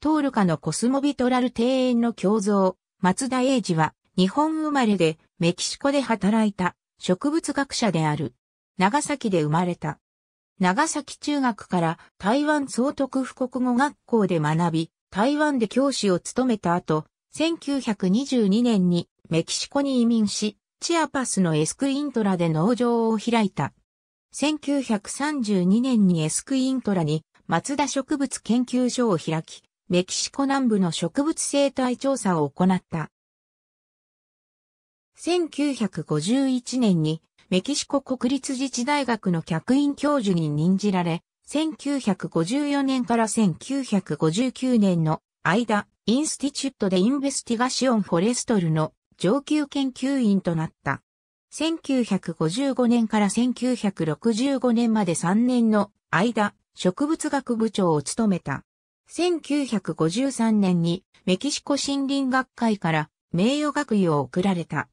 トールカのコスモビトラル庭園の共造、松田英二は、日本生まれで、メキシコで働いた、植物学者である。長崎で生まれた。長崎中学から台湾総督府国語学校で学び、台湾で教師を務めた後、1922年にメキシコに移民し、チアパスのエスクイントラで農場を開いた。1932年にエスクイントラに松田植物研究所を開き、メキシコ南部の植物生態調査を行った。1951年にメキシコ国立自治大学の客員教授に任じられ、1954年から1959年の間、インスティチュットでインベスティガシオン・フォレストルの上級研究員となった。1955年から1965年まで3年の間、植物学部長を務めた。1953年にメキシコ森林学会から名誉学位を贈られた。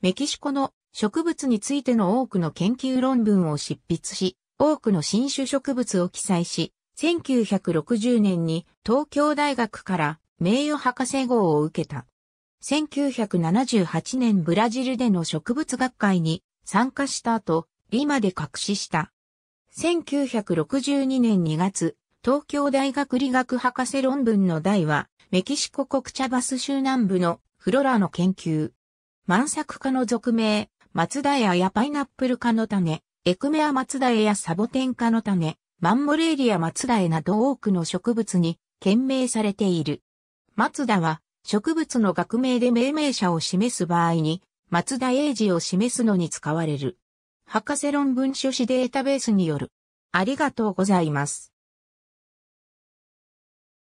メキシコの植物についての多くの研究論文を執筆し、多くの新種植物を記載し、1960年に東京大学から名誉博士号を受けた。1978年ブラジルでの植物学会に参加した後、リマで隠しした。1962年2月、東京大学理学博士論文の題は、メキシコ国茶バス州南部のフロラの研究。満作家の俗名、松田屋やパイナップル科の種、エクメア松田屋やサボテン科の種、マンモレーリア松田屋など多くの植物に懸命されている。松田は植物の学名で命名者を示す場合に、松田英治を示すのに使われる。博士論文書誌データベースによる。ありがとうございます。